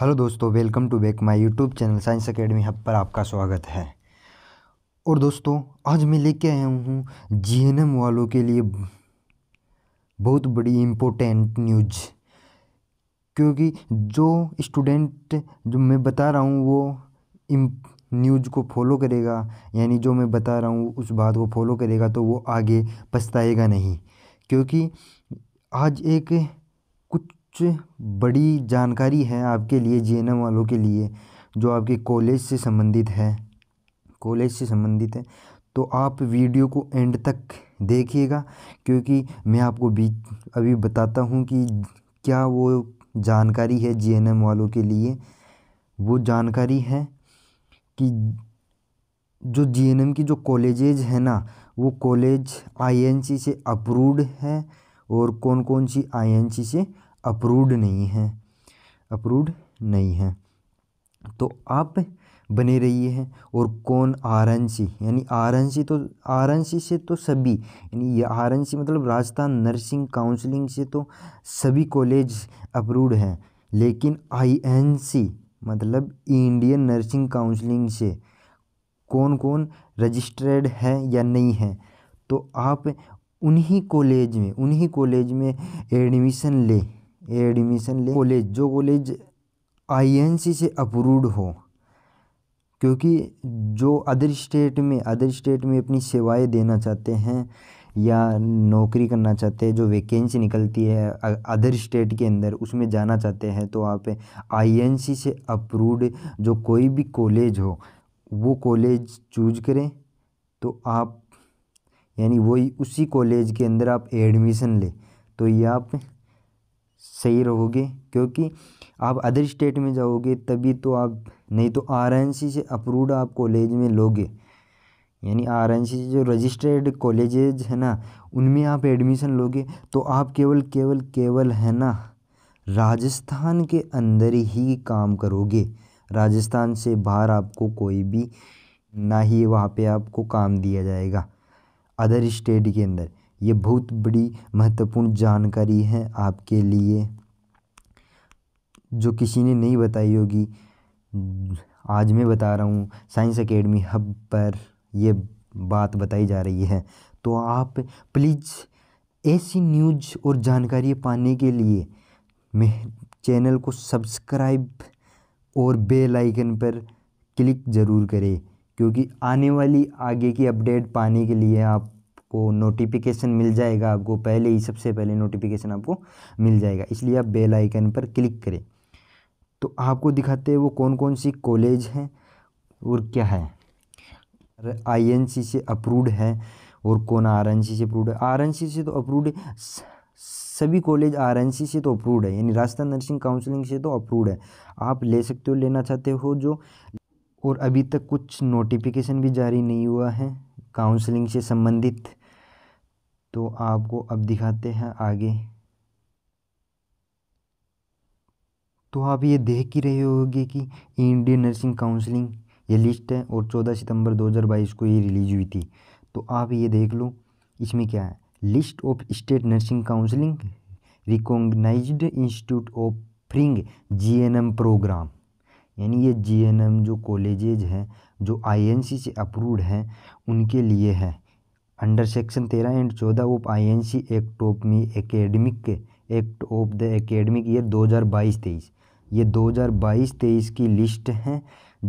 hello दोस्तों welcome to back my YouTube channel science academy hub पर आपका स्वागत है और दोस्तों आज मैं लेके आया हूँ जी वालों के लिए बहुत बड़ी इम्पोर्टेंट न्यूज क्योंकि जो स्टूडेंट जो मैं बता रहा हूँ वो न्यूज को फॉलो करेगा यानी जो मैं बता रहा हूँ उस बात को फॉलो करेगा तो वो आगे पछताएगा नहीं क्योंकि आज एक बड़ी जानकारी है आपके लिए जे वालों के लिए जो आपके कॉलेज से संबंधित है कॉलेज से संबंधित है तो आप वीडियो को एंड तक देखिएगा क्योंकि मैं आपको भी अभी बताता हूँ कि क्या वो जानकारी है जी वालों के लिए वो जानकारी है कि जो जी की जो कॉलेजेज है ना वो कॉलेज आईएनसी से अप्रूव्ड है और कौन कौन सी आईएनसी से अप्रूव्ड नहीं है अप्रूव्ड नहीं है तो आप बने रहिए हैं और कौन आर यानी आर तो आर से तो सभी यानी ये आर मतलब राजस्थान नर्सिंग काउंसलिंग से तो सभी कॉलेज अप्रूव्ड हैं लेकिन आई मतलब इंडियन नर्सिंग काउंसलिंग से कौन कौन रजिस्टर्ड है या नहीं है तो आप उन्हीं कॉलेज में उन्हीं कॉलेज में एडमिशन लें एडमिशन ले कॉलेज जो कॉलेज आईएनसी से अप्रूव्ड हो क्योंकि जो अदर स्टेट में अदर स्टेट में अपनी सेवाएं देना चाहते हैं या नौकरी करना चाहते हैं जो वैकेंसी निकलती है अदर स्टेट के अंदर उसमें जाना चाहते हैं तो आप आईएनसी से अप्रूव्ड जो कोई भी कॉलेज हो वो कॉलेज चूज करें तो आप यानी वही उसी कॉलेज के अंदर आप एडमिशन लें तो ये आप सही रहोगे क्योंकि आप अदर स्टेट में जाओगे तभी तो आप नहीं तो आर से अप्रूव्ड आप कॉलेज में लोगे यानी आर एन सी जो रजिस्टर्ड कॉलेजेज है ना उनमें आप एडमिशन लोगे तो आप केवल केवल केवल है ना राजस्थान के अंदर ही काम करोगे राजस्थान से बाहर आपको कोई भी ना ही वहाँ पे आपको काम दिया जाएगा अदर स्टेट के अंदर ये बहुत बड़ी महत्वपूर्ण जानकारी है आपके लिए जो किसी ने नहीं बताई होगी आज मैं बता रहा हूँ साइंस एकेडमी हब पर यह बात बताई जा रही है तो आप प्लीज़ ऐसी न्यूज और जानकारी पाने के लिए मैं चैनल को सब्सक्राइब और बेल आइकन पर क्लिक ज़रूर करें क्योंकि आने वाली आगे की अपडेट पाने के लिए आप आपको नोटिफिकेशन मिल जाएगा आपको पहले ही सबसे पहले नोटिफिकेशन आपको मिल जाएगा इसलिए आप बेल आइकन पर क्लिक करें तो आपको दिखाते हैं वो कौन कौन सी कॉलेज हैं और क्या है सी से अप्रूव्ड है और कौन सी से अप्रूव्ड है सी से तो अप्रूव्ड सभी कॉलेज सी से तो अप्रूव्ड है यानी राजस्थान नर्सिंग काउंसलिंग से तो अप्रूव्ड है आप ले सकते हो लेना चाहते हो जो और अभी तक कुछ नोटिफिकेशन भी जारी नहीं हुआ है काउंसलिंग से संबंधित तो आपको अब दिखाते हैं आगे तो आप ये देख ही रहे होगी कि इंडियन नर्सिंग काउंसलिंग ये लिस्ट है और 14 सितंबर 2022 को ये रिलीज हुई थी तो आप ये देख लो इसमें क्या है list of state nursing counselling recognised institute of फ्रिंग जी प्रोग्राम यानी ये जीएनएम जो कॉलेजेज हैं जो आईएनसी से अप्रूव्ड हैं उनके लिए है अंडर सेक्शन तेरह एंड चौदह of I N C act of me academic act of the academic year दो हज़ार बाईस तेईस ये दो हज़ार बाईस तेईस की लिस्ट हैं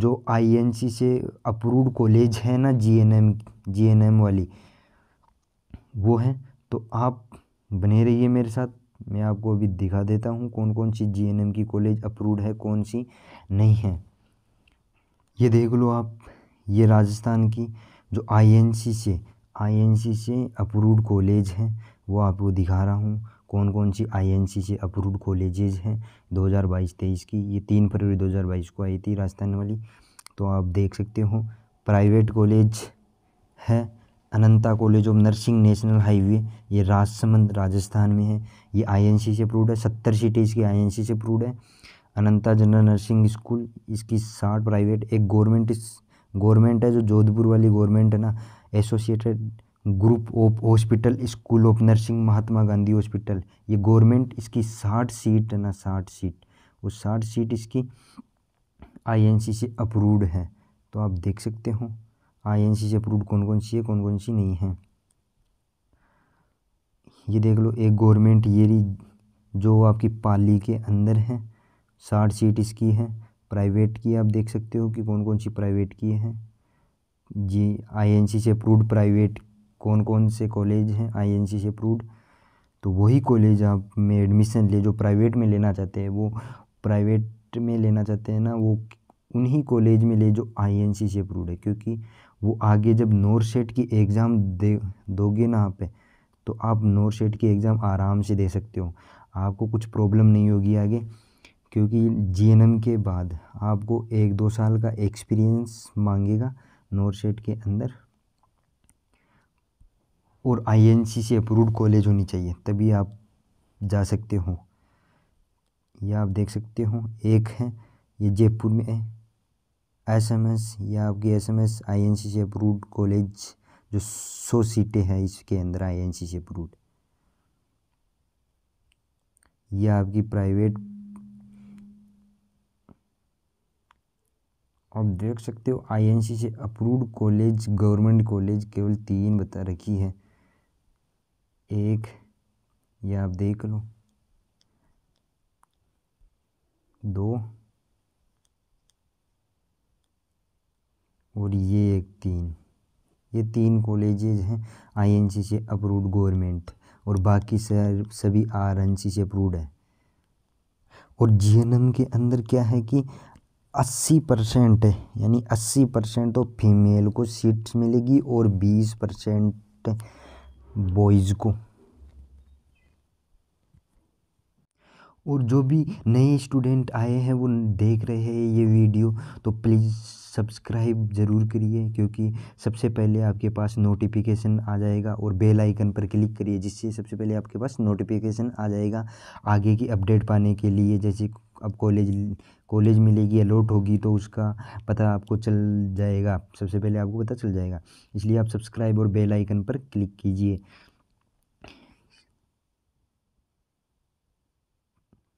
जो आई एन सी से अप्रूव्ड कॉलेज है ना G N M G N M वाली वो है तो आप बने रहिए मेरे साथ मैं आपको अभी दिखा देता हूँ कौन कौन सी जी एन एम की कॉलेज अप्रूव्ड है कौन सी नहीं है ये देख लो आप ये राजस्थान की जो आई एन सी से आई से अप्रूव्ड कॉलेज हैं वो आपको दिखा रहा हूँ कौन कौन सी आई से अप्रूव्ड कॉलेजेज हैं 2022 23 की ये तीन फरवरी 2022 को आई थी राजस्थान वाली तो आप देख सकते हो प्राइवेट कॉलेज है Ananta college of nursing national highway ये राजसमंद राजस्थान में है ये आईएनसी से अप्रूव्ड है सत्तर आई एन आईएनसी से अप्रूव्ड है अनंता जनरल नर्सिंग स्कूल इसकी साठ प्राइवेट एक गवर्नमेंट गवर्नमेंट है जो जोधपुर वाली गवर्नमेंट है ना associated group of hospital school of nursing Mahatma Gandhi hospital ये गवर्नमेंट इसकी साठ सीट है ना साठ सीट वो साठ सीट इसकी आईएनसी से अप्रूव्ड है तो आप देख सकते हो आईएनसी से अप्रूव्ड कौन कौन सी है कौन कौन सी नहीं है ये देख लो एक गवर्नमेंट ये जो आपकी पाली के अंदर है साठ सीट इसकी है प्राइवेट की आप देख सकते हो कि कौन कौन सी प्राइवेट की हैं जी आईएनसी से अप्रूव्ड प्राइवेट कौन कौन से कॉलेज हैं आईएनसी से अप्रूव्ड तो वही कॉलेज आप में एडमिशन ले जो प्राइवेट में लेना चाहते हैं वो प्राइवेट में लेना चाहते हैं ना वो उन्हीं कॉलेज में ले जो आईएनसी से अप्रूव्ड है क्योंकि वो आगे जब नोर सेट की एग्ज़ाम दे दोगे ना आप तो आप नोर सेट की एग्ज़ाम आराम से दे सकते हो आपको कुछ प्रॉब्लम नहीं होगी आगे क्योंकि जी के बाद आपको एक दो साल का एक्सपीरियंस मांगेगा नॉर्सेट के अंदर और आईएनसी से अप्रूव्ड कॉलेज होनी चाहिए तभी आप जा सकते हो या आप देख सकते हो एक है ये जयपुर में है एस एम एस या आपकी S M S I N C से अप्रूव्ड कॉलेज जो सौ सीटें हैं इसके अंदर आई एन सी से अप्रूव्ड यह आपकी प्राइवेट आप देख सकते हो आईएनसी से अप्रूव्ड कॉलेज गवर्नमेंट कॉलेज केवल तीन बता रखी है एक ये आप देख लो दो और ये एक तीन ये तीन कॉलेजेज हैं आईएनसी से अप्रूव्ड गवर्नमेंट और बाकी सर सभी आरएनसी से अप्रूव्ड है और जीएनएम के अंदर क्या है कि अस्सी परसेंट यानी अस्सी परसेंट तो फीमेल को सीट्स मिलेगी और बीस परसेंट बॉयज़ को और जो भी नए स्टूडेंट आए हैं वो देख रहे हैं ये वीडियो तो प्लीज़ सब्सक्राइब ज़रूर करिए क्योंकि सबसे पहले आपके पास नोटिफिकेशन आ जाएगा और बेल आइकन पर क्लिक करिए जिससे सबसे पहले आपके पास नोटिफिकेशन आ जाएगा आगे की अपडेट पाने के लिए जैसे अब कॉलेज कॉलेज मिलेगी अलॉट होगी तो उसका पता आपको चल जाएगा सबसे पहले आपको पता चल जाएगा इसलिए आप सब्सक्राइब और बेल आइकन पर क्लिक कीजिए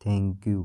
থ্যাংক ইউ